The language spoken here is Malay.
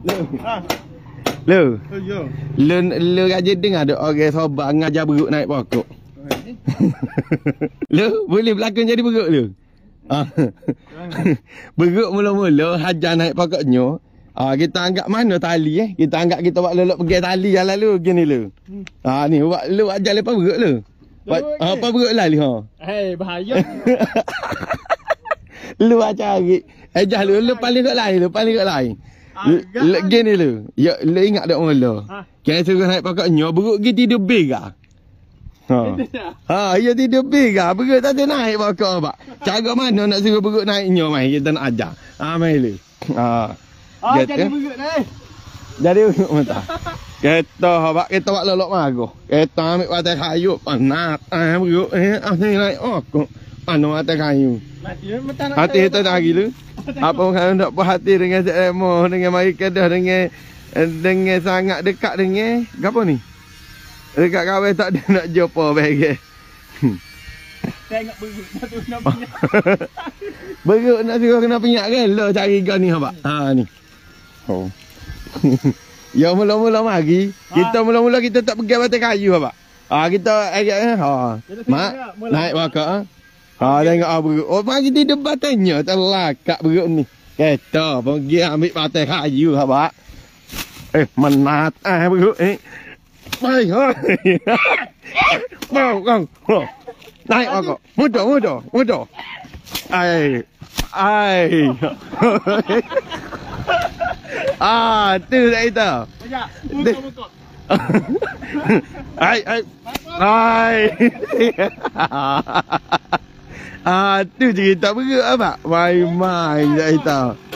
Lu. Lu. Lu. Lu kat jeding ada orang sobat ngajar beruk naik pokok. Eh? Lu boleh berlakon jadi beruk lu. Eh? Ah. beruk mula-mula hajar naik pokok pokoknya. Ah kita anggap mana tali eh? Kita anggap kita buat lelok pergi tali jalan lalu gini lu. Hmm. Ah ni buat lu ajar lepas beruk lu. Eh? Apa ah, beruk lali ha? Hei bahaya. lu ajar lagi. Ejah lu, lu paling kot lain, lu paling kot lain. Lagi ni lu. Ya lu ingat dak orang lu. Ha. Kan suruh naik pakak nyo beruk gi tidur bega. Ah? Ha. Ha, ya tidur bega. Ah. Beruk tak ada naik pakak bak. Cara mana nak suruh beruk naik nyo mai kita nak ajar. Ha mai lu. Ha. Ah, jadi eh? beruk naik. Jadi beruk mata. Kita habak kita buat lolok mago. Kita ambil batas kayu panat. Ah eh, beruk eh ah ni naik oh mana ah, atas kayu. Hati eh, itu tak gila. Apa orang nak berhati dengan Zek Remo, dengan Mari Kedah, dengan eh, dengan sangat dekat dengan eh. apa ni? Dekat kawin tak ada nak jumpa bagi. Tengok berut nak nak penyak. berut nak suruh kena penyak kan? Lo cari kau ni apa? Ha ni. Oh. ya mula-mula lagi. Ha. Kita mula-mula kita tak pegang batang kayu apa? Ah ha, eh, ha. Mak naik wakak ha. Ha tengok ah beruk. Oh pagi ni debat tanya telah kak beruk ni. Kata pergi ambil batai kayu ha lah, ba. Eh menat ah beruk eh. Mai ha. Mau kang. Nai aku. Mudah mudah mudah. Ai. Ai. Ah, tu dah itu. Ya, Ai, ai. Ai. Ah, tu cerita berat apa? My ah, mind tak tahu.